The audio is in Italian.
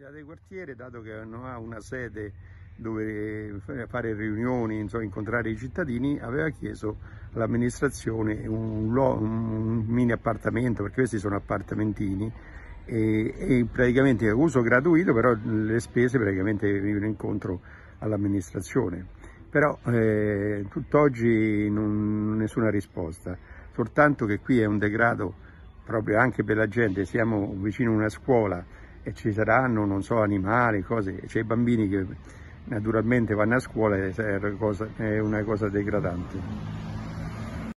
comunità del quartiere, dato che non ha una sede dove eh, fare riunioni, insomma, incontrare i cittadini, aveva chiesto all'amministrazione un, un, mini appartamento, perché questi sono appartamentini, e, e praticamente uso gratuito, però le spese praticamente venivano incontro all'amministrazione. Però eh, tutt'oggi non, nessuna risposta, soltanto che qui è un degrado proprio anche per la gente, siamo vicino a una scuola, e ci saranno, non so, animali, cose, c'è i bambini che naturalmente vanno a scuola è una cosa degradante.